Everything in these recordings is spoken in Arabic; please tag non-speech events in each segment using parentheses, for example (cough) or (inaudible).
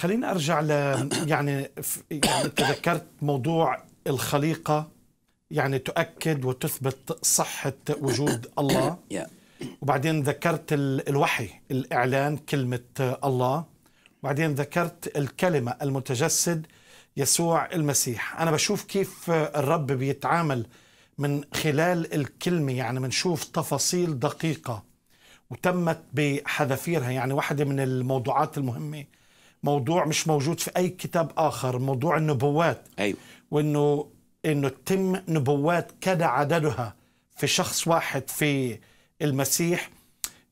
خليني ارجع ل (clears throat) يعني يعني تذكرت موضوع الخليقه يعني تؤكد وتثبت صحه وجود (clears throat) الله وبعدين ذكرت الوحي الاعلان كلمه الله وبعدين ذكرت الكلمه المتجسد يسوع المسيح انا بشوف كيف الرب بيتعامل من خلال الكلمه يعني بنشوف تفاصيل دقيقه وتمت بحذافيرها يعني واحده من الموضوعات المهمه موضوع مش موجود في اي كتاب اخر موضوع النبوات ايوه وانه انه تتم نبوات كذا عددها في شخص واحد في المسيح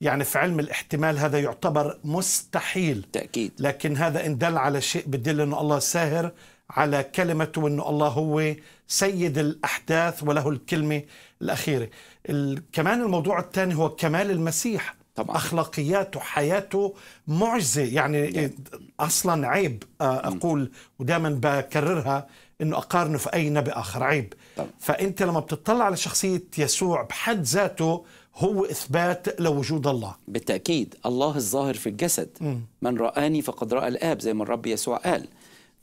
يعني في علم الاحتمال هذا يعتبر مستحيل تأكيد لكن هذا إن دل على شيء بدل أنه الله ساهر على كلمته وأنه الله هو سيد الأحداث وله الكلمة الأخيرة كمان الموضوع الثاني هو كمال المسيح طبعا. اخلاقياته حياته معجزه يعني, ده. اصلا عيب آه، mm. اقول ودائما بكررها انه اقارنه في اي نبي اخر عيب طبعا. فانت لما بتطلع على شخصيه يسوع بحد ذاته هو اثبات لوجود الله بالتاكيد الله الظاهر في الجسد م. Mm. من راني فقد راى الاب زي ما الرب يسوع قال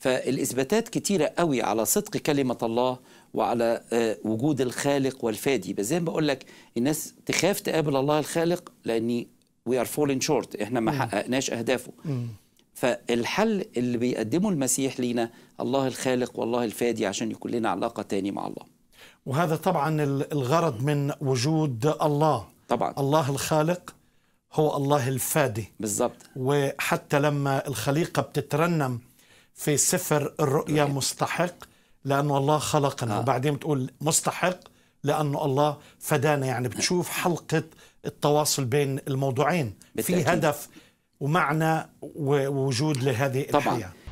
فالإثباتات كتيرة قوي على صدق كلمة الله وعلى آه، وجود الخالق والفادي بس زي ما بقول لك الناس تخاف تقابل الله الخالق لأن وي ار فولين شورت احنا ما حققناش أهدافه فالحل اللي بيقدمه المسيح لينا الله الخالق والله الفادي عشان يكون لنا علاقة تاني مع الله وهذا طبعا الغرض من وجود الله طبعا الله الخالق هو الله الفادي بالظبط وحتى لما الخليقة بتترنم في سفر الرؤيا مستحق لأنه الله خلقنا آه. وبعدين بتقول مستحق لأنه الله فدانا يعني بتشوف حلقة التواصل بين الموضوعين بالتأكيد. في هدف ومعنى ووجود لهذه طبعا. الحياة